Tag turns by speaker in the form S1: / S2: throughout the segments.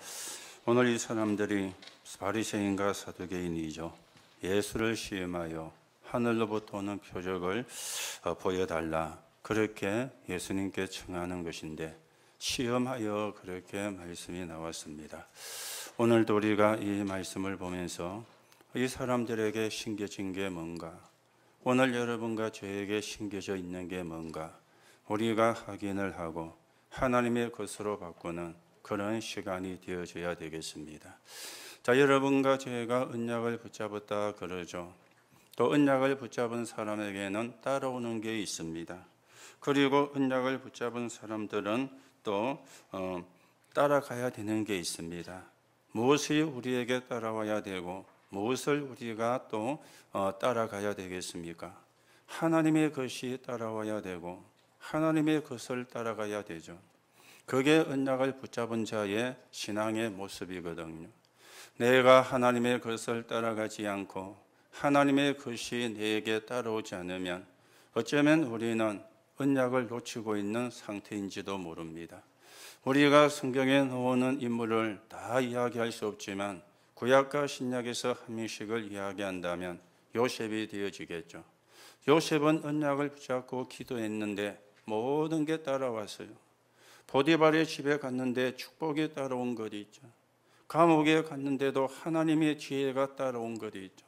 S1: 있습니다. 오늘 이 사람들이 바리새인과 사두개인이죠. 예수를 시험하여 하늘로부터 오는 표적을 어, 보여달라. 그렇게 예수님께 청하는 것인데 시험하여 그렇게 말씀이 나왔습니다. 오늘도 우리가 이 말씀을 보면서 이 사람들에게 신겨진 게 뭔가 오늘 여러분과 저에게 신겨져 있는 게 뭔가 우리가 확인을 하고 하나님의 것으로 바꾸는 그런 시간이 되어져야 되겠습니다. 자, 여러분과 제가 언약을 붙잡았다 그러죠. 또 언약을 붙잡은 사람에게는 따라오는 게 있습니다. 그리고 언약을 붙잡은 사람들은 또 어, 따라가야 되는 게 있습니다. 무엇이 우리에게 따라와야 되고 무엇을 우리가 또 어, 따라가야 되겠습니까? 하나님의 것이 따라와야 되고 하나님의 것을 따라가야 되죠. 그게 언약을 붙잡은 자의 신앙의 모습이거든요. 내가 하나님의 것을 따라가지 않고 하나님의 것이 내게 따라오지 않으면 어쩌면 우리는 언약을 놓치고 있는 상태인지도 모릅니다. 우리가 성경에 나오는 인물을 다 이야기할 수 없지만 구약과 신약에서 한 명씩을 이야기한다면 요셉이 되어지겠죠. 요셉은 언약을 붙잡고 기도했는데 모든 게 따라왔어요. 보디발의 집에 갔는데 축복이 따라온 것이 있죠. 감옥에 갔는데도 하나님의 지혜가 따라온 것이 있죠.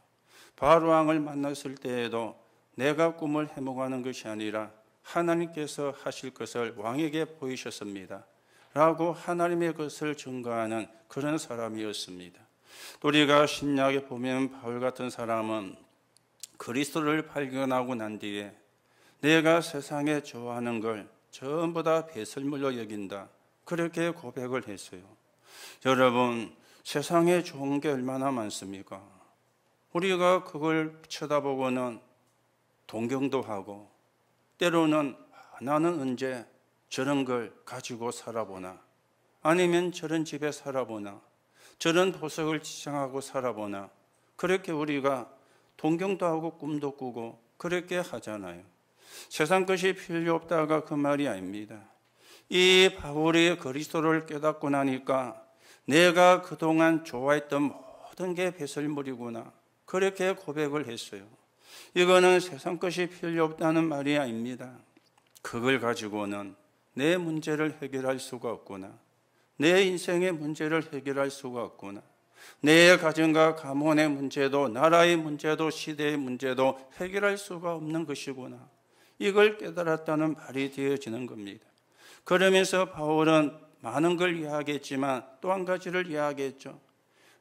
S1: 바로왕을 만났을 때에도 내가 꿈을 해몽하는 것이 아니라 하나님께서 하실 것을 왕에게 보이셨습니다. 라고 하나님의 것을 증거하는 그런 사람이었습니다. 우리가 신약에 보면 바울 같은 사람은 그리스도를 발견하고 난 뒤에 내가 세상에 좋아하는 걸 전부 다 배설물로 여긴다. 그렇게 고백을 했어요. 여러분, 세상에 좋은 게 얼마나 많습니까? 우리가 그걸 쳐다보고는 동경도 하고, 때로는 나는 언제 저런 걸 가지고 살아보나, 아니면 저런 집에 살아보나, 저런 보석을 지상하고 살아보나, 그렇게 우리가 동경도 하고 꿈도 꾸고, 그렇게 하잖아요. 세상 것이 필요 없다가 그 말이 아닙니다. 이 바울이 그리스도를 깨닫고 나니까 내가 그동안 좋아했던 모든 게 배설물이구나. 그렇게 고백을 했어요. 이거는 세상 것이 필요 없다는 말이 아닙니다. 그걸 가지고는 내 문제를 해결할 수가 없구나. 내 인생의 문제를 해결할 수가 없구나. 내 가정과 가문의 문제도 나라의 문제도 시대의 문제도 해결할 수가 없는 것이구나. 이걸 깨달았다는 말이 되어지는 겁니다. 그러면서 바울은 많은 걸 이야기했지만 또 한 가지를 이야기했죠.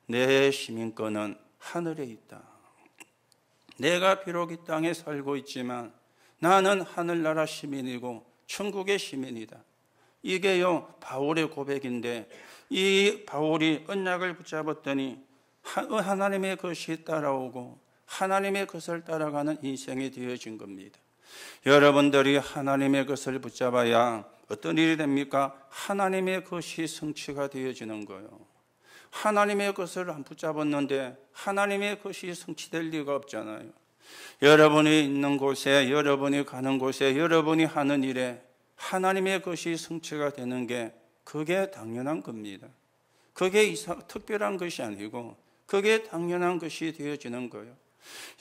S1: 내 시민권은 하늘에 있다. 내가 비록 이 땅에 살고 있지만 나는 하늘나라 시민이고 천국의 시민이다. 이게요 바울의 고백인데 이 바울이 언약을 붙잡았더니 하나님의 것이 따라오고 하나님의 것을 따라가는 인생이 되어진 겁니다. 여러분들이 하나님의 것을 붙잡아야 어떤 일이 됩니까? 하나님의 것이 성취가 되어지는 거예요. 하나님의 것을 안 붙잡았는데 하나님의 것이 성취될 리가 없잖아요. 여러분이 있는 곳에, 여러분이 가는 곳에, 여러분이 하는 일에 하나님의 것이 성취가 되는 게 그게 당연한 겁니다. 그게 이상, 특별한 것이 아니고 그게 당연한 것이 되어지는 거예요.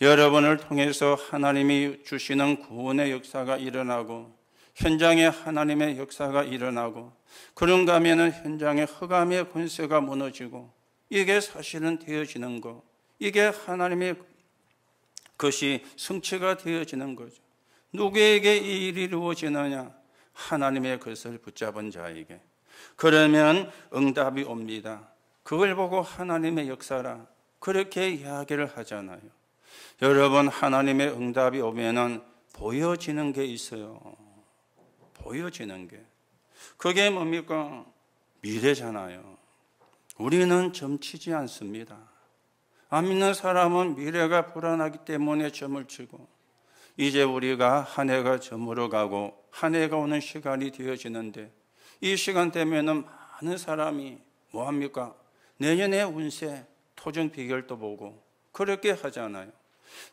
S1: 여러분을 통해서 하나님이 주시는 구원의 역사가 일어나고 현장에 하나님의 역사가 일어나고 그런가 하면은 현장에 허감의 권세가 무너지고 이게 사실은 되어지는 거. 이게 하나님의 것이 성취가 되어지는 거죠. 누구에게 이 일이 이루어지느냐? 하나님의 것을 붙잡은 자에게. 그러면 응답이 옵니다. 그걸 보고 하나님의 역사라. 그렇게 이야기를 하잖아요. 여러분 하나님의 응답이 오면은 보여지는 게 있어요. 보여지는 게. 그게 뭡니까? 미래잖아요. 우리는 점치지 않습니다. 안 믿는 사람은 미래가 불안하기 때문에 점을 치고 이제 우리가 한 해가 저물어 가고 한 해가 오는 시간이 되어지는데 이 시간 되면은 많은 사람이 뭐 합니까? 내년에 운세, 토종 비결도 보고 그렇게 하잖아요.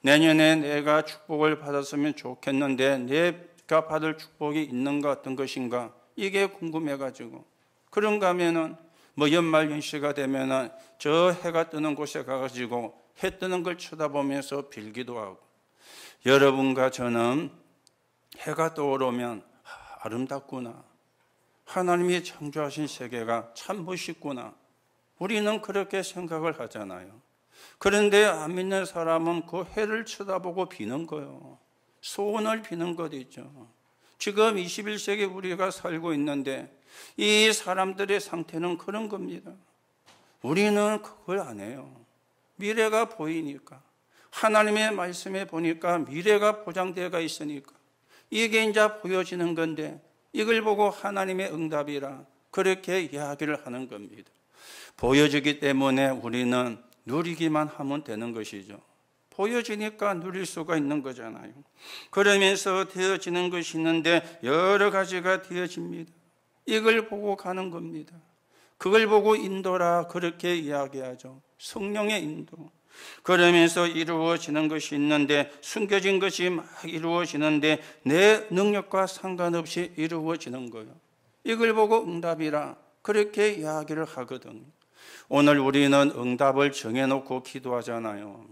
S1: 내년에 내가 축복을 받았으면 좋겠는데 내가 받을 축복이 있는가 어떤 것인가 이게 궁금해가지고 그런가 하면은 뭐 연말 연시가 되면은 저 해가 뜨는 곳에 가가지고 해 뜨는 걸 쳐다보면서 빌기도 하고 여러분과 저는 해가 떠오르면 아, 름답구나 하나님이 창조하신 세계가 참 멋있구나 우리는 그렇게 생각을 하잖아요. 그런데 안 믿는 사람은 그 해를 쳐다보고 비는 거예요. 소원을 비는 것이죠. 지금 21세기 우리가 살고 있는데 이 사람들의 상태는 그런 겁니다. 우리는 그걸 안 해요. 미래가 보이니까. 하나님의 말씀에 보니까 미래가 보장되어 있으니까. 이게 이제 보여지는 건데 이걸 보고 하나님의 응답이라 그렇게 이야기를 하는 겁니다. 보여지기 때문에 우리는 누리기만 하면 되는 것이죠. 보여지니까 누릴 수가 있는 거잖아요. 그러면서 되어지는 것이 있는데 여러 가지가 되어집니다. 이걸 보고 가는 겁니다. 그걸 보고 인도라 그렇게 이야기하죠. 성령의 인도. 그러면서 이루어지는 것이 있는데 숨겨진 것이 막 이루어지는데 내 능력과 상관없이 이루어지는 거예요. 이걸 보고 응답이라 그렇게 이야기를 하거든. 오늘 우리는 응답을 정해놓고 기도하잖아요.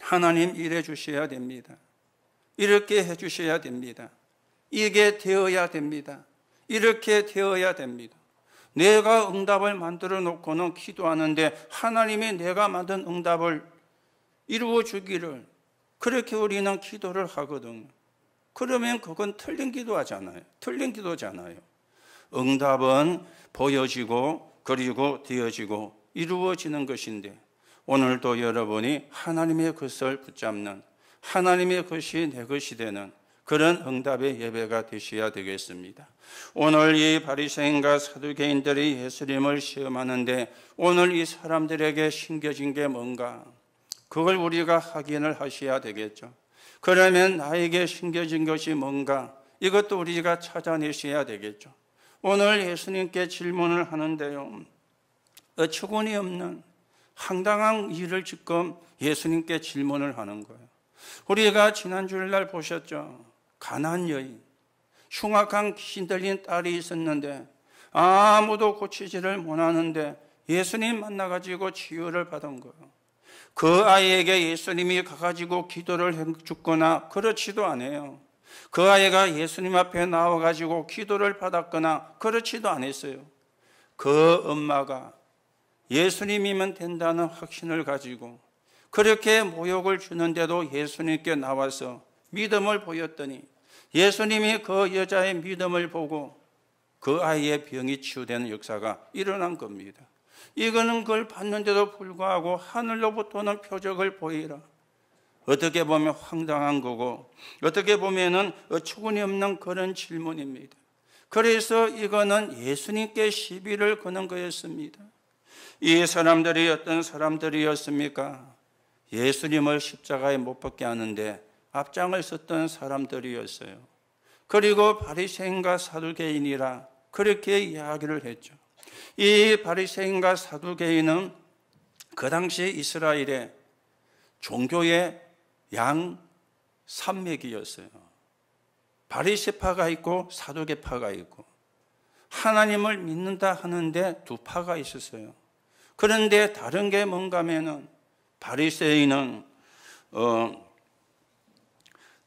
S1: 하나님 일해 주셔야 됩니다. 이렇게 해 주셔야 됩니다. 이게 되어야 됩니다. 이렇게 되어야 됩니다. 내가 응답을 만들어 놓고는 기도하는데 하나님이 내가 만든 응답을 이루어 주기를 그렇게 우리는 기도를 하거든 그러면 그건 틀린 기도하잖아요. 틀린 기도잖아요. 응답은 보여지고 그리고 되어지고 이루어지는 것인데 오늘도 여러분이 하나님의 것을 붙잡는 하나님의 것이 내 것이 되는 그런 응답의 예배가 되셔야 되겠습니다. 오늘 이 바리새인과 사두개인들이 예수님을 시험하는데 오늘 이 사람들에게 심겨진 게 뭔가 그걸 우리가 확인을 하셔야 되겠죠. 그러면 나에게 심겨진 것이 뭔가 이것도 우리가 찾아내셔야 되겠죠. 오늘 예수님께 질문을 하는데요. 어처구니 없는 황당한 일을 지금 예수님께 질문을 하는 거예요. 우리가 지난 주일날 보셨죠. 가난 여인, 흉악한 귀신 들린 딸이 있었는데 아무도 고치지를 못하는데 예수님 만나가지고 치유를 받은 거예요. 그 아이에게 예수님이 가가지고 기도를 해줬거나 그렇지도 않아요. 그 아이가 예수님 앞에 나와가지고 기도를 받았거나 그렇지도 않았어요. 그 엄마가 예수님이면 된다는 확신을 가지고 그렇게 모욕을 주는데도 예수님께 나와서 믿음을 보였더니 예수님이 그 여자의 믿음을 보고 그 아이의 병이 치유되는 역사가 일어난 겁니다. 이거는 그걸 봤는데도 불구하고 하늘로부터는 표적을 보이라. 어떻게 보면 황당한 거고 어떻게 보면은 어처구니없는 그런 질문입니다. 그래서 이거는 예수님께 시비를 거는 거였습니다. 이 사람들이 어떤 사람들이었습니까? 예수님을 십자가에 못 박게 하는데 앞장을 섰던 사람들이었어요. 그리고 바리새인과 사두개인이라 그렇게 이야기를 했죠. 이 바리새인과 사두개인은 그 당시 이스라엘의 종교의 양 산맥이었어요. 바리새파가 있고 사도계파가 있고 하나님을 믿는다 하는데 두 파가 있었어요. 그런데 다른 게 뭔가면은 바리새인은 어,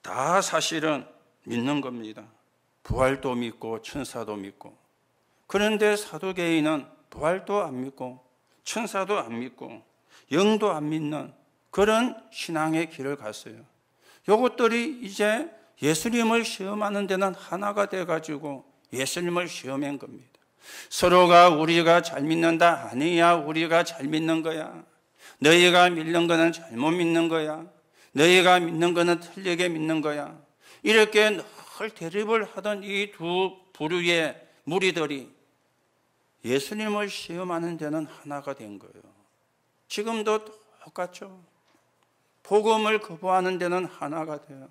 S1: 다 사실은 믿는 겁니다. 부활도 믿고 천사도 믿고 그런데 사도계인은 부활도 안 믿고 천사도 안 믿고 영도 안 믿는 그런 신앙의 길을 갔어요. 요것들이 이제 예수님을 시험하는 데는 하나가 돼가지고 예수님을 시험한 겁니다. 서로가 우리가 잘 믿는다 아니야 우리가 잘 믿는 거야. 너희가 믿는 거는 잘못 믿는 거야. 너희가 믿는 거는 틀리게 믿는 거야. 이렇게 늘 대립을 하던 이 두 부류의 무리들이 예수님을 시험하는 데는 하나가 된 거예요. 지금도 똑같죠. 복음을 거부하는 데는 하나가 돼요.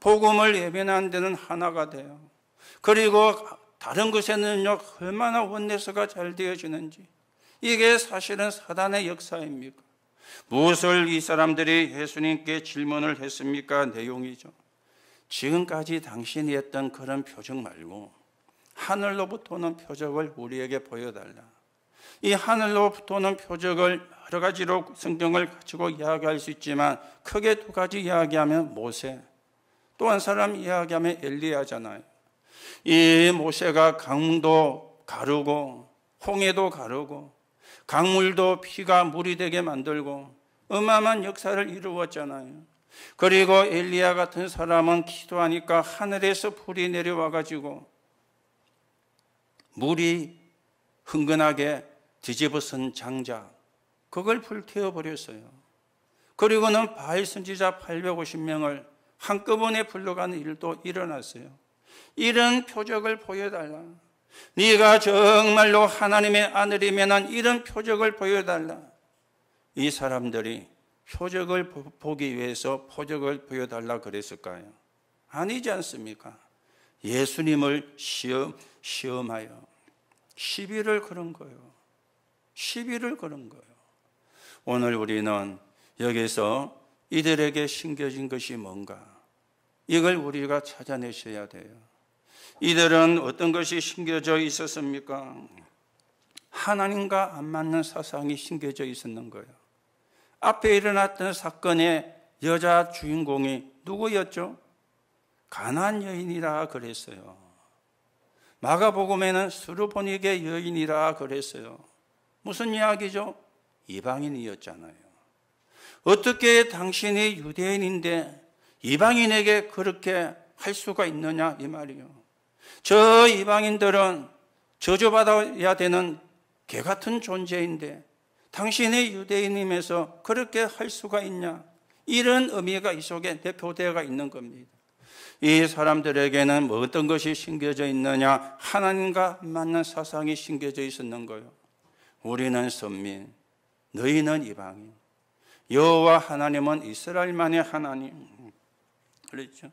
S1: 복음을 예배하는 데는 하나가 돼요. 그리고 다른 것에는요, 얼마나 원내서가 잘 되어지는지. 이게 사실은 사단의 역사입니까? 무엇을 이 사람들이 예수님께 질문을 했습니까? 내용이죠. 지금까지 당신이 했던 그런 표적 말고 하늘로부터는 표적을 우리에게 보여달라. 이 하늘로부터는 표적을 여러 가지로 성경을 가지고 이야기할 수 있지만 크게 두 가지 이야기하면 모세 또한 사람 이야기하면 엘리야잖아요. 이 모세가 강도 가르고 홍해도 가르고 강물도 피가 물이 되게 만들고 어마어마한 역사를 이루었잖아요. 그리고 엘리야 같은 사람은 기도하니까 하늘에서 불이 내려와 가지고 물이 흥건하게 뒤집어쓴 장작 그걸 불태워 버렸어요. 그리고는 바알 선지자 850명을 한꺼번에 불러가는 일도 일어났어요. 이런 표적을 보여달라. 네가 정말로 하나님의 아들이면 난 이런 표적을 보여달라. 이 사람들이 표적을 보기 위해서 표적을 보여달라 그랬을까요? 아니지 않습니까? 예수님을 시험, 시험하여 시비를 걸은 거예요. 시비를 걸은 거예요. 오늘 우리는 여기서 이들에게 심겨진 것이 뭔가 이걸 우리가 찾아내셔야 돼요. 이들은 어떤 것이 심겨져 있었습니까? 하나님과 안 맞는 사상이 심겨져 있었는 거예요. 앞에 일어났던 사건의 여자 주인공이 누구였죠? 가난 여인이라 그랬어요. 마가복음에는 수르보니게 여인이라 그랬어요. 무슨 이야기죠? 이방인이었잖아요. 어떻게 당신이 유대인인데 이방인에게 그렇게 할 수가 있느냐 이 말이요. 저 이방인들은 저주받아야 되는 개 같은 존재인데 당신이 유대인임에서 그렇게 할 수가 있냐? 이런 의미가 이 속에 대표되어 있는 겁니다. 이 사람들에게는 뭐 어떤 것이 심겨져 있느냐? 하나님과 맞는 사상이 심겨져 있었는 거요. 우리는 선민, 너희는 이방인 여호와 하나님은 이스라엘만의 하나님 그렇죠?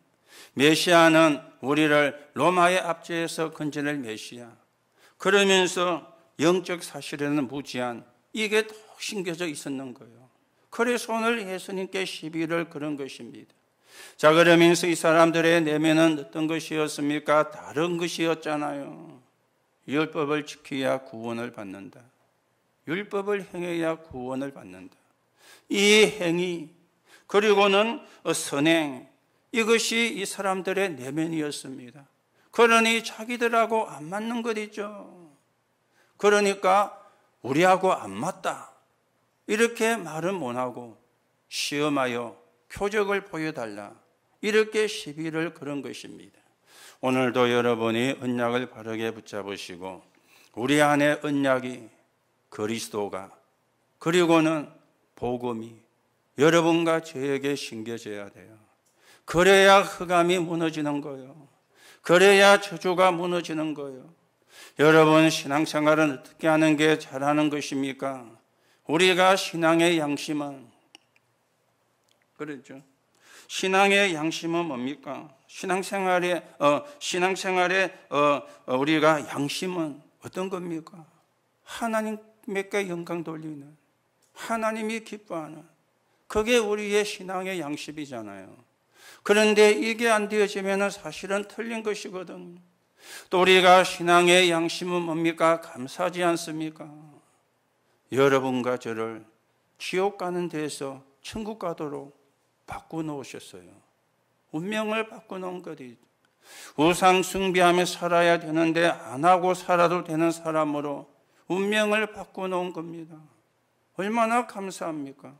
S1: 메시아는 우리를 로마의 압제에서 건져낼 메시아 그러면서 영적 사실에는 무지한 이게 신겨져 있었는 거예요. 그래서 오늘 예수님께 시비를 그런 것입니다. 자, 그러면서 이 사람들의 내면은 어떤 것이었습니까? 다른 것이었잖아요. 율법을 지켜야 구원을 받는다. 율법을 행해야 구원을 받는다. 이 행위 그리고는 선행 이것이 이 사람들의 내면이었습니다. 그러니 자기들하고 안 맞는 거리죠. 그러니까 우리하고 안 맞다. 이렇게 말은 못하고 시험하여 표적을 보여달라. 이렇게 시비를 그런 것입니다. 오늘도 여러분이 언약을 바르게 붙잡으시고 우리 안에 언약이 그리스도가 그리고는 복음이 여러분과 저에게 신겨져야 돼요. 그래야 흑암이 무너지는 거예요. 그래야 저주가 무너지는 거예요. 여러분 신앙생활은 어떻게 하는 게 잘하는 것입니까? 우리가 신앙의 양심은 그렇죠. 신앙의 양심은 뭡니까? 신앙생활의 어, 신앙생활의 어, 우리가 양심은 어떤 겁니까? 하나님 하나님께 영광 돌리는 하나님이 기뻐하는 그게 우리의 신앙의 양식이잖아요. 그런데 이게 안 되어지면 사실은 틀린 것이거든. 또 우리가 신앙의 양심은 뭡니까? 감사하지 않습니까? 여러분과 저를 지옥 가는 데에서 천국 가도록 바꾸놓으셨어요. 운명을 바꾸놓은 거지. 우상 숭배하며 살아야 되는데 안 하고 살아도 되는 사람으로 운명을 바꿔놓은 겁니다. 얼마나 감사합니까?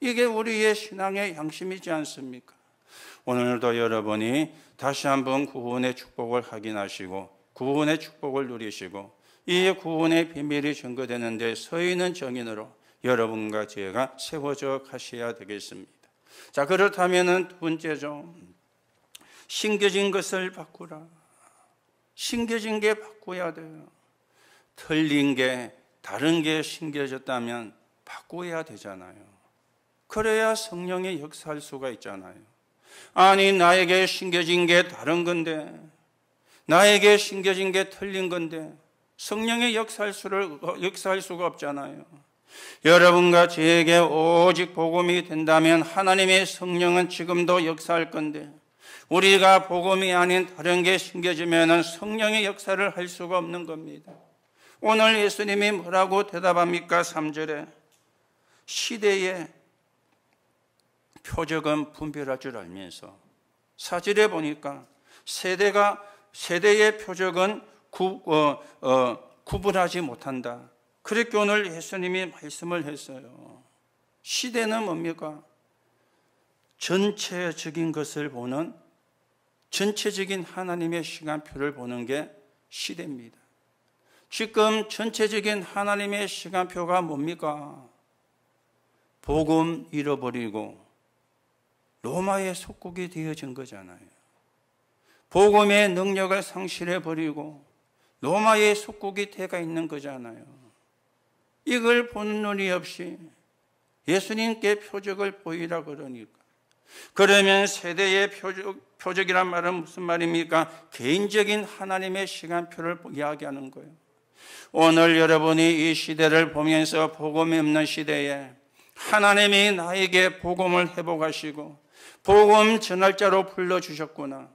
S1: 이게 우리의 신앙의 양심이지 않습니까? 오늘도 여러분이 다시 한번 구원의 축복을 확인하시고 구원의 축복을 누리시고 이 구원의 비밀이 증거되는데 서 있는 정인으로 여러분과 제가 세워져 가셔야 되겠습니다. 자, 그렇다면 두 번째죠. 신겨진 것을 바꾸라. 신겨진 게 바꿔야 돼요. 틀린 게 다른 게 신겨졌다면 바꿔야 되잖아요. 그래야 성령의 역사할 수가 있잖아요. 아니 나에게 신겨진 게 다른 건데 나에게 신겨진 게 틀린 건데 성령의 역사할 수를 역사할 수가 없잖아요. 여러분과 저게 오직 복음이 된다면 하나님의 성령은 지금도 역사할 건데 우리가 복음이 아닌 다른 게 신겨지면 성령의 역사를 할 수가 없는 겁니다. 오늘 예수님이 뭐라고 대답합니까? 3절에 시대의 표적은 분별할 줄 알면서 사절에 보니까 세대가 세대의 표적은 구, 어, 어, 구분하지 못한다. 그렇게 오늘 예수님이 말씀을 했어요. 시대는 뭡니까? 전체적인 것을 보는 전체적인 하나님의 시간표를 보는 게 시대입니다. 지금 전체적인 하나님의 시간표가 뭡니까? 복음 잃어버리고 로마의 속국이 되어진 거잖아요. 복음의 능력을 상실해버리고 로마의 속국이 되가 있는 거잖아요. 이걸 보는 눈이 없이 예수님께 표적을 보이라 그러니까. 그러면 세대의 표적, 표적이란 말은 무슨 말입니까? 개인적인 하나님의 시간표를 이야기하는 거예요. 오늘 여러분이 이 시대를 보면서 복음이 없는 시대에 하나님이 나에게 복음을 회복하시고 복음 전할자로 불러주셨구나.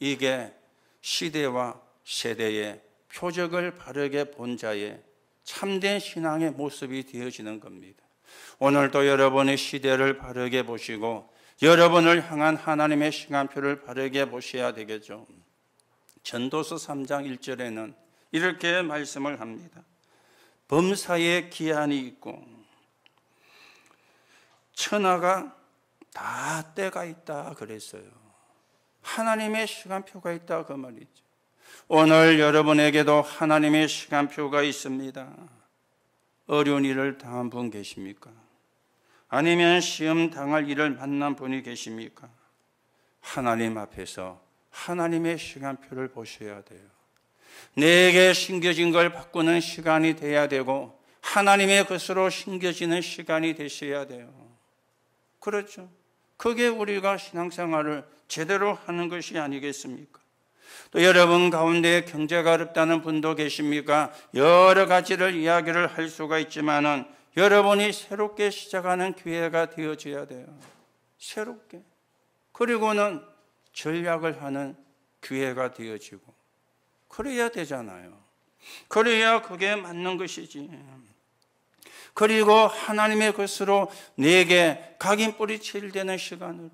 S1: 이게 시대와 세대의 표적을 바르게 본 자의 참된 신앙의 모습이 되어지는 겁니다. 오늘도 여러분의 시대를 바르게 보시고 여러분을 향한 하나님의 시간표를 바르게 보셔야 되겠죠. 전도서 3장 1절에는 이렇게 말씀을 합니다. 범사에 기한이 있고 천하가 다 때가 있다 그랬어요. 하나님의 시간표가 있다 그 말이죠. 오늘 여러분에게도 하나님의 시간표가 있습니다. 어려운 일을 당한 분 계십니까? 아니면 시험 당할 일을 만난 분이 계십니까? 하나님 앞에서 하나님의 시간표를 보셔야 돼요. 내게 심겨진 걸 바꾸는 시간이 돼야 되고 하나님의 것으로 심겨지는 시간이 되셔야 돼요. 그렇죠. 그게 우리가 신앙생활을 제대로 하는 것이 아니겠습니까? 또 여러분 가운데 경제가 어렵다는 분도 계십니까? 여러 가지를 이야기를 할 수가 있지만은 여러분이 새롭게 시작하는 기회가 되어져야 돼요. 새롭게. 그리고는 전략을 하는 기회가 되어지고 그래야 되잖아요. 그래야 그게 맞는 것이지. 그리고 하나님의 것으로 내게 각인 뿌리 칠되는 시간으로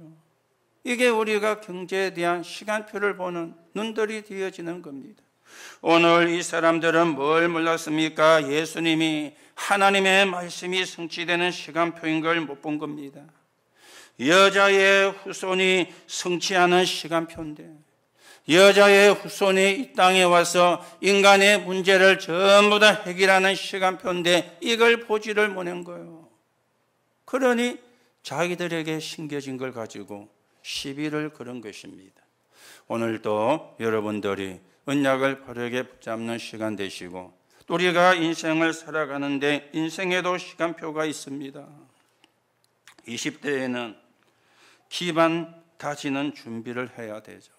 S1: 이게 우리가 경제에 대한 시간표를 보는 눈들이 되어지는 겁니다. 오늘 이 사람들은 뭘 몰랐습니까? 예수님이 하나님의 말씀이 성취되는 시간표인 걸 못 본 겁니다. 여자의 후손이 성취하는 시간표인데 여자의 후손이 이 땅에 와서 인간의 문제를 전부 다 해결하는 시간표인데 이걸 보지를 못한 거예요. 그러니 자기들에게 신겨진 걸 가지고 시비를 그런 것입니다. 오늘도 여러분들이 언약을 바르게 붙잡는 시간 되시고 우리가 인생을 살아가는데 인생에도 시간표가 있습니다. 20대에는 기반 다지는 준비를 해야 되죠.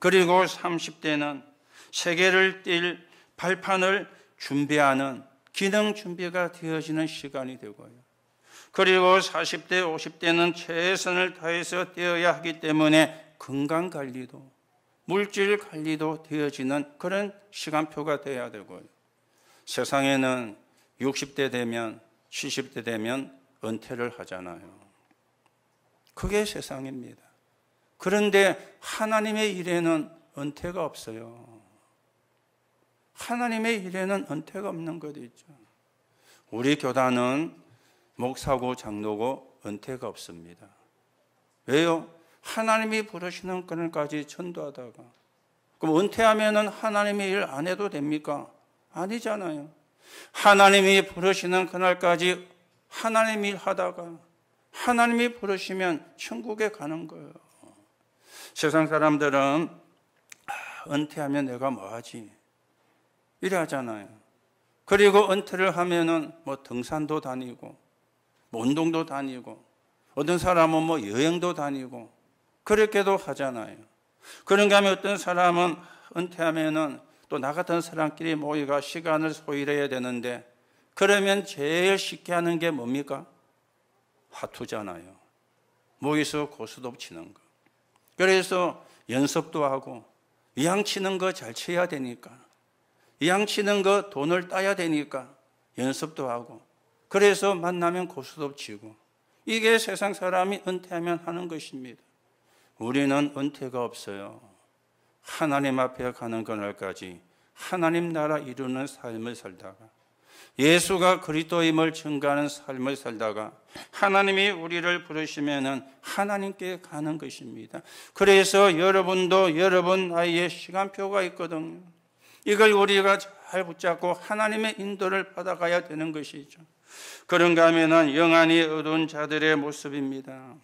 S1: 그리고 30대는 세계를 뛸 발판을 준비하는 기능 준비가 되어지는 시간이 되고요. 그리고 40대, 50대는 최선을 다해서 되어야 하기 때문에 건강 관리도, 물질 관리도 되어지는 그런 시간표가 되어야 되고요. 세상에는 60대 되면, 70대 되면 은퇴를 하잖아요. 그게 세상입니다. 그런데 하나님의 일에는 은퇴가 없어요. 하나님의 일에는 은퇴가 없는 것도 죠 우리 교단은 목사고 장로고 은퇴가 없습니다. 왜요? 하나님이 부르시는 그날까지 전도하다가 그럼 은퇴하면은 하나님의 일 안 해도 됩니까? 아니잖아요. 하나님이 부르시는 그날까지 하나님 일 하다가 하나님이 부르시면 천국에 가는 거예요. 세상 사람들은 아, 은퇴하면 내가 뭐하지? 이래 하잖아요. 그리고 은퇴를 하면은 뭐 등산도 다니고, 뭐 운동도 다니고, 어떤 사람은 뭐 여행도 다니고, 그렇게도 하잖아요. 그런가 하면 어떤 사람은 은퇴하면은 또 나 같은 사람끼리 모이가 시간을 소일해야 되는데, 그러면 제일 쉽게 하는 게 뭡니까? 화투잖아요. 모여서 고스톱 치는 거. 그래서 연습도 하고 이양 치는 거 잘 쳐야 되니까 이양 치는 거 돈을 따야 되니까 연습도 하고 그래서 만나면 고수도 치고 이게 세상 사람이 은퇴하면 하는 것입니다. 우리는 은퇴가 없어요. 하나님 앞에 가는 그날까지 하나님 나라 이루는 삶을 살다가 예수가 그리스도임을 증가하는 삶을 살다가 하나님이 우리를 부르시면은 하나님께 가는 것입니다. 그래서 여러분도 여러분 아이의 시간표가 있거든 이걸 우리가 잘 붙잡고 하나님의 인도를 받아가야 되는 것이죠. 그런가 하면은 영안이 어두운 자들의 모습입니다.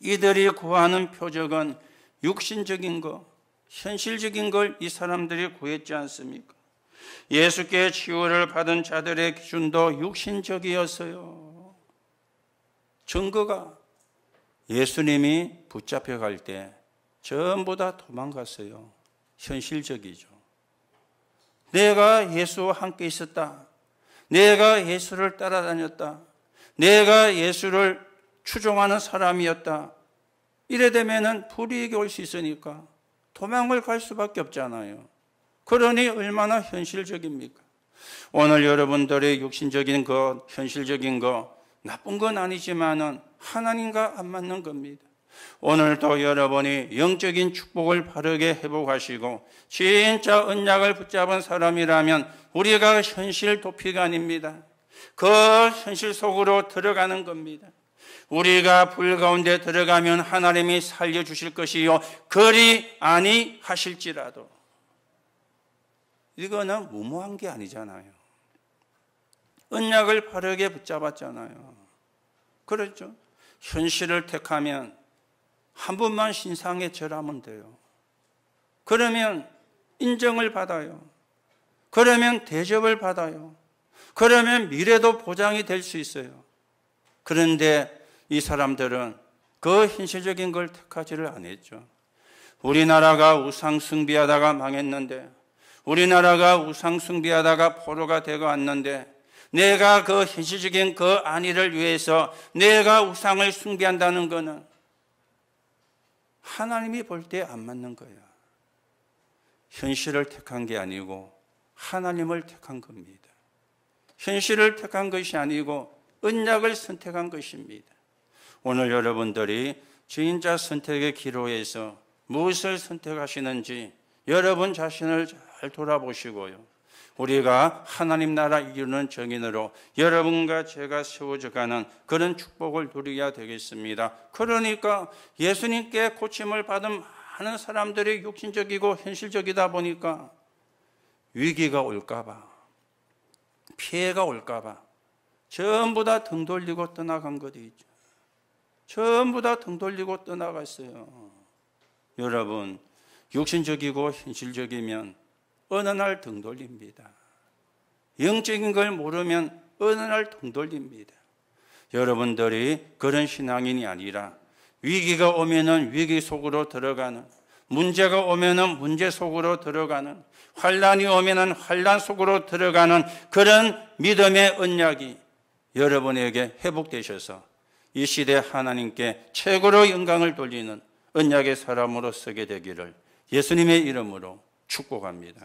S1: 이들이 구하는 표적은 육신적인 것, 현실적인 걸 이 사람들이 구했지 않습니까? 예수께 치유를 받은 자들의 기준도 육신적이었어요. 증거가 예수님이 붙잡혀 갈 때 전부 다 도망갔어요. 현실적이죠. 내가 예수와 함께 있었다. 내가 예수를 따라다녔다. 내가 예수를 추종하는 사람이었다. 이래 되면은 불이익이 올 수 있으니까 도망을 갈 수밖에 없잖아요. 그러니 얼마나 현실적입니까? 오늘 여러분들의 육신적인 것, 현실적인 것, 나쁜 건 아니지만은 하나님과 안 맞는 겁니다. 오늘도 여러분이 영적인 축복을 바르게 회복하시고 진짜 언약을 붙잡은 사람이라면 우리가 현실 도피관입니다. 그 현실 속으로 들어가는 겁니다. 우리가 불 가운데 들어가면 하나님이 살려주실 것이요. 그리 아니 하실지라도 이거는 무모한 게 아니잖아요. 은약을 바르게 붙잡았잖아요. 그렇죠? 현실을 택하면 한 번만 신상에 절하면 돼요. 그러면 인정을 받아요. 그러면 대접을 받아요. 그러면 미래도 보장이 될 수 있어요. 그런데 이 사람들은 그 현실적인 걸 택하지를 안 했죠. 우리나라가 우상 승비하다가 망했는데 우리나라가 우상숭배하다가 포로가 되고 왔는데 내가 그 현실적인 그 안위를 위해서 내가 우상을 숭배한다는 것은 하나님이 볼 때 안 맞는 거야. 현실을 택한 게 아니고 하나님을 택한 겁니다. 현실을 택한 것이 아니고 은약을 선택한 것입니다. 오늘 여러분들이 주인자 선택의 기로에서 무엇을 선택하시는지 여러분 자신을 잘 돌아보시고요. 우리가 하나님 나라 이루는 정인으로 여러분과 제가 세워져가는 그런 축복을 누려야 되겠습니다. 그러니까 예수님께 고침을 받은 많은 사람들이 육신적이고 현실적이다 보니까 위기가 올까봐, 피해가 올까봐 전부 다 등 돌리고 떠나간 것이 죠 전부 다 등 돌리고 떠나갔어요. 여러분, 육신적이고 현실적이면 어느 날 등 돌립니다. 영적인 걸 모르면 어느 날등 돌립니다. 여러분들이 그런 신앙인이 아니라 위기가 오면은 위기 속으로 들어가는 문제가 오면은 문제 속으로 들어가는 환란이 오면은 환란 속으로 들어가는 그런 믿음의 언약이 여러분에게 회복되셔서 이 시대 하나님께 최고로 영광을 돌리는 언약의 사람으로 서게 되기를 예수님의 이름으로 축복합니다.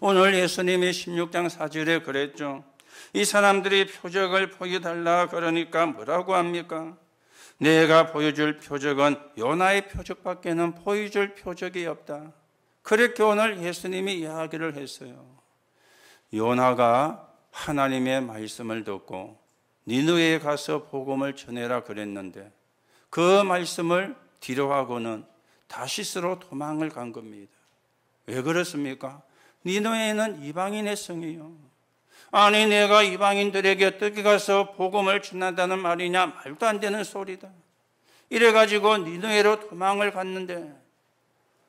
S1: 오늘 예수님이 16장 4절에 그랬죠. 이 사람들이 표적을 보여달라 그러니까 뭐라고 합니까? 내가 보여줄 표적은 요나의 표적밖에는 보여줄 표적이 없다. 그렇게 오늘 예수님이 이야기를 했어요. 요나가 하나님의 말씀을 듣고 니누에 가서 복음을 전해라 그랬는데 그 말씀을 뒤로하고는 다시스로 도망을 간 겁니다. 왜 그렇습니까? 니노에는 이방인의 성이요. 아니 내가 이방인들에게 어떻게 가서 복음을 전한다는 말이냐 말도 안 되는 소리다. 이래 가지고 니노에로 도망을 갔는데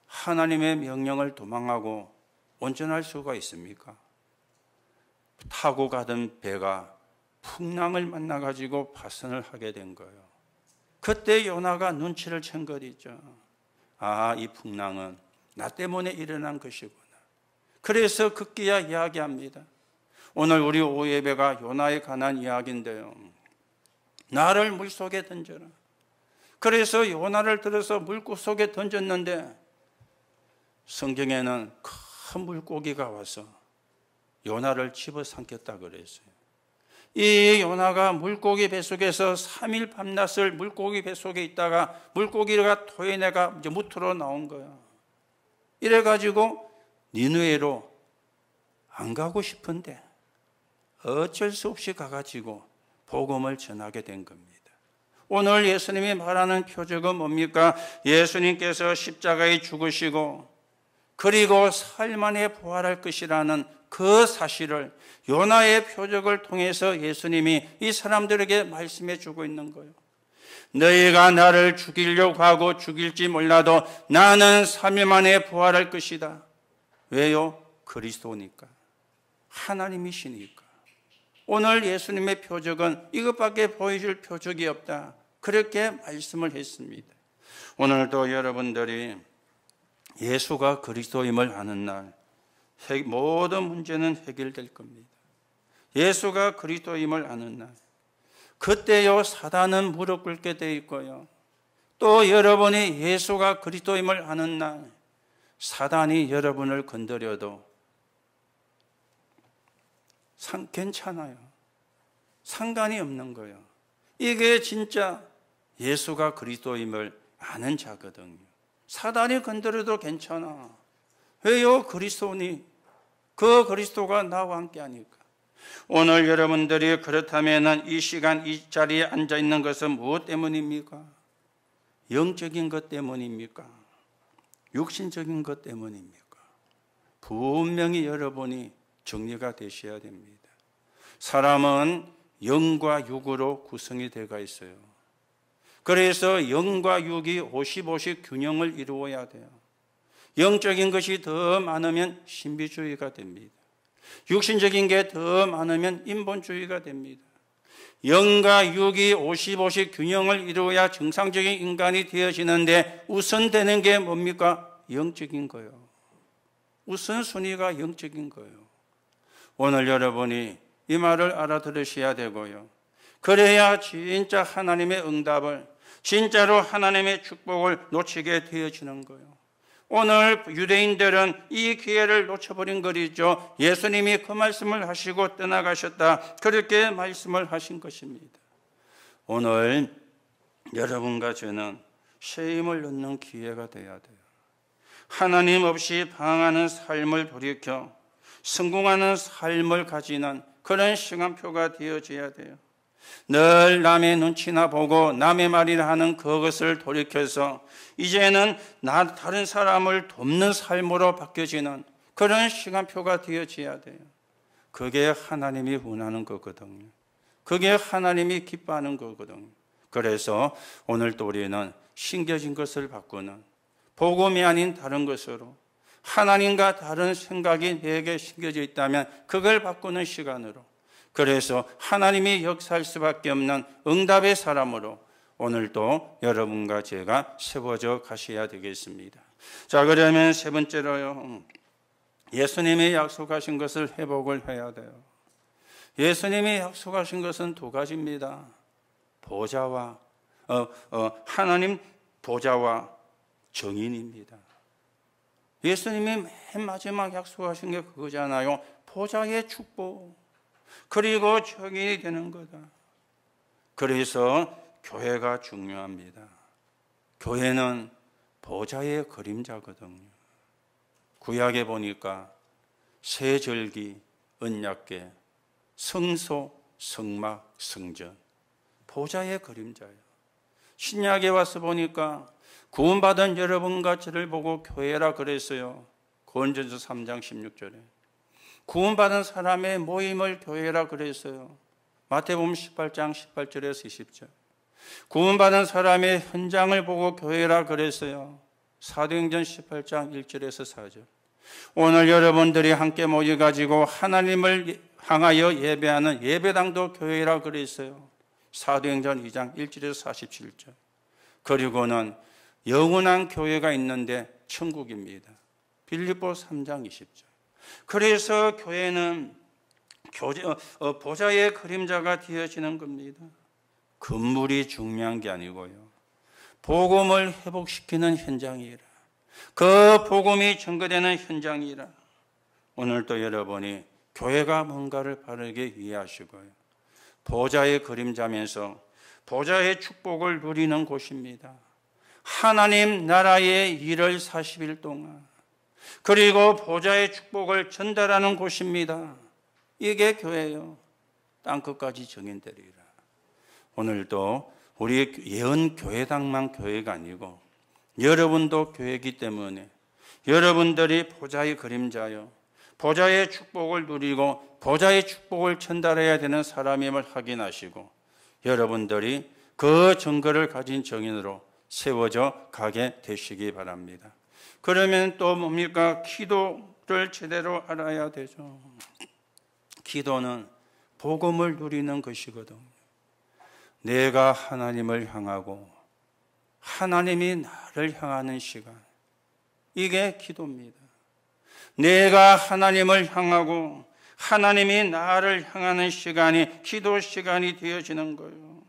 S1: 하나님의 명령을 도망하고 온전할 수가 있습니까? 타고 가던 배가 풍랑을 만나 가지고 파선을 하게 된 거예요. 그때 요나가 눈치를 챈 거리죠. 아, 이 풍랑은 나 때문에 일어난 것이구나. 그래서 극기야 이야기합니다. 오늘 우리 오예배가 요나에 관한 이야기인데요. 나를 물 속에 던져라. 그래서 요나를 들어서 물고 속에 던졌는데 성경에는 큰 물고기가 와서 요나를 집어삼켰다 그랬어요. 이 요나가 물고기 뱃속에서 3일 밤낮을 물고기 뱃속에 있다가 물고기가 토해내가 이제 무트로 나온 거야. 이래 가지고 니누에로 안 가고 싶은데 어쩔 수 없이 가가지고 복음을 전하게 된 겁니다. 오늘 예수님이 말하는 표적은 뭡니까? 예수님께서 십자가에 죽으시고 그리고 살만에 부활할 것이라는 그 사실을 요나의 표적을 통해서 예수님이 이 사람들에게 말씀해 주고 있는 거예요. 너희가 나를 죽이려고 하고 죽일지 몰라도 나는 3일 만에 부활할 것이다. 왜요? 그리스도니까. 하나님이시니까. 오늘 예수님의 표적은 이것밖에 보여줄 표적이 없다. 그렇게 말씀을 했습니다. 오늘도 여러분들이 예수가 그리스도임을 아는 날 모든 문제는 해결될 겁니다. 예수가 그리스도임을 아는 날 그때요 사단은 무릎 꿇게 돼 있고요. 또 여러분이 예수가 그리스도임을 아는 날 사단이 여러분을 건드려도 상 괜찮아요. 상관이 없는 거예요. 이게 진짜 예수가 그리스도임을 아는 자거든요. 사단이 건드려도 괜찮아. 왜요? 그리스도니 그 그리스도가 나와 함께 하니까. 오늘 여러분들이 그렇다면 이 시간 이 자리에 앉아 있는 것은 무엇 뭐 때문입니까? 영적인 것 때문입니까? 육신적인 것 때문입니까? 분명히 여러분이 정리가 되셔야 됩니다. 사람은 영과 육으로 구성이 되어 있어요. 그래서 영과 육이 50-50 균형을 이루어야 돼요. 영적인 것이 더 많으면 신비주의가 됩니다. 육신적인 게 더 많으면 인본주의가 됩니다. 영과 육이 50-50 균형을 이루어야 정상적인 인간이 되어지는데 우선되는 게 뭡니까? 영적인 거요. 우선순위가 영적인 거요. 오늘 여러분이 이 말을 알아들으셔야 되고요. 그래야 진짜 하나님의 응답을, 진짜로 하나님의 축복을 놓치게 되어지는 거요. 오늘 유대인들은 이 기회를 놓쳐버린 거리죠. 예수님이 그 말씀을 하시고 떠나가셨다. 그렇게 말씀을 하신 것입니다. 오늘 여러분과 저는 쉐임을 넣는 기회가 돼야 돼요. 하나님 없이 방하는 삶을 돌이켜 성공하는 삶을 가지는 그런 시간표가 되어져야 돼요. 늘 남의 눈치나 보고 남의 말이라 하는 그것을 돌이켜서 이제는 나 다른 사람을 돕는 삶으로 바뀌어지는 그런 시간표가 되어져야 돼요. 그게 하나님이 원하는 거거든요. 그게 하나님이 기뻐하는 거거든요. 그래서 오늘 또 우리는 신겨진 것을 바꾸는 복음이 아닌 다른 것으로 하나님과 다른 생각이 내게 신겨져 있다면 그걸 바꾸는 시간으로 그래서 하나님이 역사할 수밖에 없는 응답의 사람으로 오늘도 여러분과 제가 세워져 가셔야 되겠습니다. 자, 그러면 세 번째로요. 예수님이 약속하신 것을 회복을 해야 돼요. 예수님이 약속하신 것은 두 가지입니다. 보좌와 어, 어, 하나님 보좌와 정인입니다. 예수님이 맨 마지막 약속하신 게 그거잖아요. 보좌의 축복. 그리고 적이 되는 거다. 그래서 교회가 중요합니다. 교회는 보좌의 그림자거든요. 구약에 보니까 세절기, 언약계, 성소, 성막, 성전. 보좌의 그림자예요. 신약에 와서 보니까 구원받은 여러분과 저를 보고 교회라 그랬어요. 고원전서 3장 16절에. 구원받은 사람의 모임을 교회라 그랬어요. 마태복음 18장 18절에서 20절. 구원받은 사람의 현장을 보고 교회라 그랬어요. 사도행전 18장 1절에서 4절. 오늘 여러분들이 함께 모여 가지고 하나님을 향하여 예배하는 예배당도 교회라 그랬어요. 사도행전 2장 1절에서 47절. 그리고는 영원한 교회가 있는데 천국입니다. 빌립보 3장 20절. 그래서 교회는 어, 어, 보좌의 그림자가 되어지는 겁니다. 건물이 중요한 게 아니고요. 복음을 회복시키는 현장이라. 그 복음이 증거되는 현장이라. 오늘도 여러분이 교회가 뭔가를 바르게 이해하시고요. 보좌의 그림자면서 보좌의 축복을 누리는 곳입니다. 하나님 나라의 일을 40일 동안 그리고 보좌의 축복을 전달하는 곳입니다. 이게 교회요땅 끝까지 정인되리라. 오늘도 우리 예언 교회당만 교회가 아니고 여러분도 교회이기 때문에 여러분들이 보좌의 그림자요. 보좌의 축복을 누리고 보좌의 축복을 전달해야 되는 사람임을 확인하시고 여러분들이 그 증거를 가진 정인으로 세워져 가게 되시기 바랍니다. 그러면 또 뭡니까? 기도를 제대로 알아야 되죠. 기도는 복음을 누리는 것이거든. 내가 하나님을 향하고 하나님이 나를 향하는 시간. 이게 기도입니다. 내가 하나님을 향하고 하나님이 나를 향하는 시간이 기도 시간이 되어지는 거예요.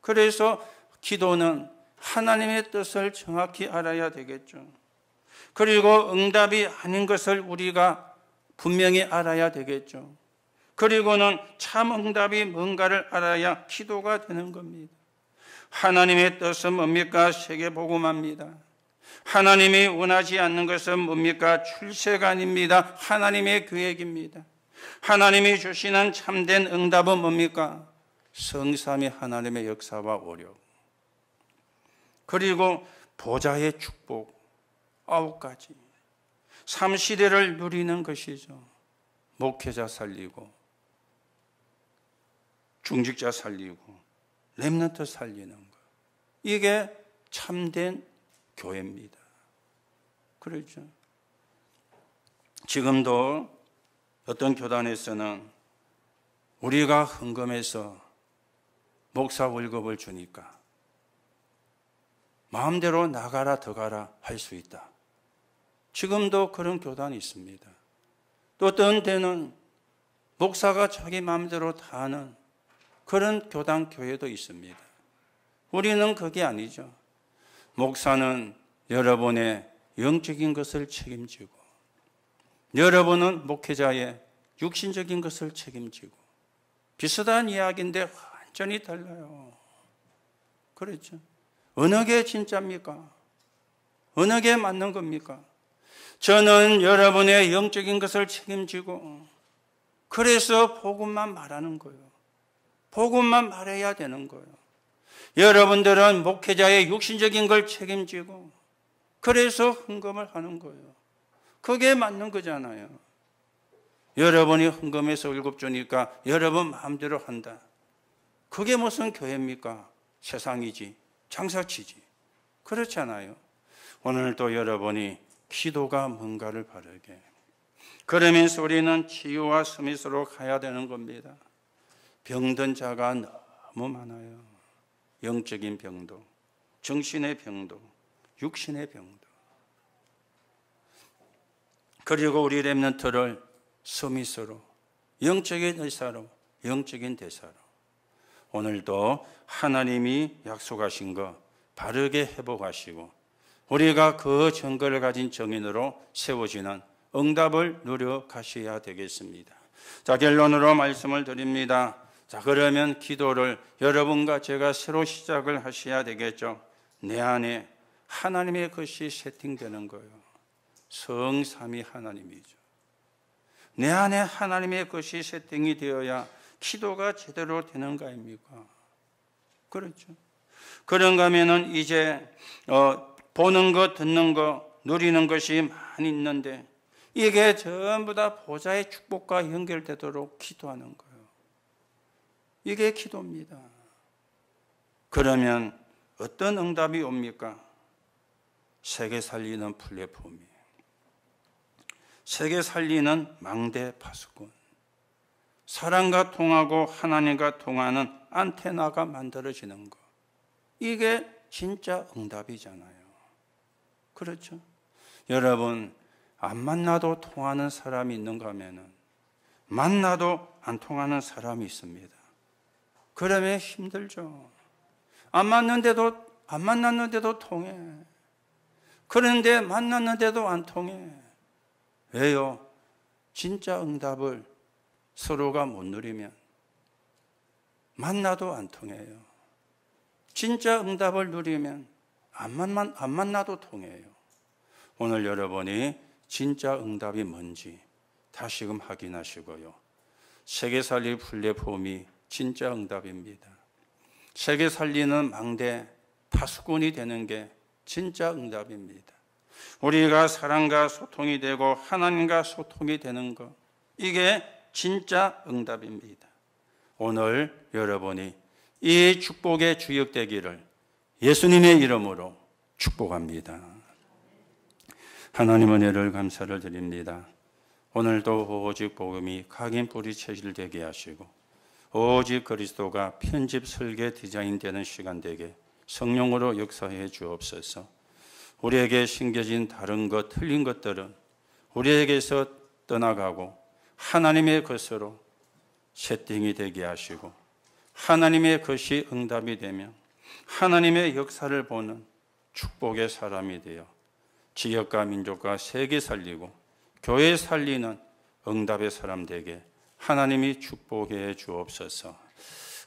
S1: 그래서 기도는 하나님의 뜻을 정확히 알아야 되겠죠. 그리고 응답이 아닌 것을 우리가 분명히 알아야 되겠죠. 그리고는 참 응답이 뭔가를 알아야 기도가 되는 겁니다. 하나님의 뜻은 뭡니까? 세계 복음합니다. 하나님이 원하지 않는 것은 뭡니까? 출세가 아니다 하나님의 계획입니다. 하나님이 주시는 참된 응답은 뭡니까? 성삼이 하나님의 역사와 오력. 그리고 보좌의 축복. 아홉 가지. 삼시대를 누리는 것이죠. 목회자 살리고, 중직자 살리고, 랩런트 살리는 것. 이게 참된 교회입니다. 그렇죠. 지금도 어떤 교단에서는 우리가 헌금해서 목사 월급을 주니까 마음대로 나가라 더 가라 할 수 있다. 지금도 그런 교단이 있습니다. 또 어떤 때는 목사가 자기 마음대로 다 하는 그런 교단 교회도 있습니다. 우리는 그게 아니죠. 목사는 여러분의 영적인 것을 책임지고 여러분은 목회자의 육신적인 것을 책임지고 비슷한 이야기인데 완전히 달라요. 그렇죠. 어느 게 진짜입니까? 어느 게 맞는 겁니까? 저는 여러분의 영적인 것을 책임지고 그래서 복음만 말하는 거예요. 복음만 말해야 되는 거예요. 여러분들은 목회자의 육신적인 걸 책임지고 그래서 헌금을 하는 거예요. 그게 맞는 거잖아요. 여러분이 헌금해서 일곱 주니까 여러분 마음대로 한다. 그게 무슨 교회입니까? 세상이지. 장사치지. 그렇잖아요. 오늘도 여러분이 기도가 뭔가를 바르게. 그러면 우리는 치유와 스미스로 가야 되는 겁니다. 병든 자가 너무 많아요. 영적인 병도, 정신의 병도, 육신의 병도. 그리고 우리 랩런트를 스미스로, 영적인 의사로, 영적인 대사로. 오늘도 하나님이 약속하신 거 바르게 회복하시고 우리가 그 증거를 가진 정인으로 세워지는 응답을 노력하셔야 되겠습니다. 자, 결론으로 말씀을 드립니다. 자, 그러면 기도를 여러분과 제가 새로 시작을 하셔야 되겠죠. 내 안에 하나님의 것이 세팅되는 거예요. 성삼이 하나님이죠. 내 안에 하나님의 것이 세팅이 되어야 기도가 제대로 되는가 입니까? 그렇죠. 그런가 하면은 이제 어 보는 것, 듣는 것, 누리는 것이 많이 있는데 이게 전부 다 보좌의 축복과 연결되도록 기도하는 거예요. 이게 기도입니다. 그러면 어떤 응답이 옵니까? 세계 살리는 플랫폼이. 세계 살리는 망대 파수꾼. 사람과 통하고 하나님과 통하는 안테나가 만들어지는 것. 이게 진짜 응답이잖아요. 그렇죠. 여러분, 안 만나도 통하는 사람이 있는가 하면은, 만나도 안 통하는 사람이 있습니다. 그러면 힘들죠. 안 맞는데도, 안 만났는데도 통해. 그런데 만났는데도 안 통해. 왜요? 진짜 응답을 서로가 못 누리면 만나도 안 통해요. 진짜 응답을 누리면 안, 만만, 안 만나도 통해요. 오늘 여러분이 진짜 응답이 뭔지 다시금 확인하시고요. 세계 살릴 플랫폼이 진짜 응답입니다. 세계 살리는 망대 파수꾼이 되는 게 진짜 응답입니다. 우리가 사랑과 소통이 되고 하나님과 소통이 되는 것 이게 진짜 응답입니다. 오늘 여러분이 이 축복의 주역되기를 예수님의 이름으로 축복합니다. 하나님 은혜를 감사를 드립니다. 오늘도 오직 복음이 각인 뿌리 체질되게 하시고 오직 그리스도가 편집 설계 디자인되는 시간 되게 성령으로 역사해 주옵소서. 우리에게 심겨진 다른 것, 틀린 것들은 우리에게서 떠나가고 하나님의 것으로 세팅이 되게 하시고 하나님의 것이 응답이 되며 하나님의 역사를 보는 축복의 사람이 되어 지역과 민족과 세계 살리고 교회 살리는 응답의 사람 되게 하나님이 축복해 주옵소서.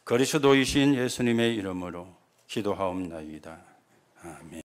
S1: 그리스도이신 예수님의 이름으로 기도하옵나이다. 아멘.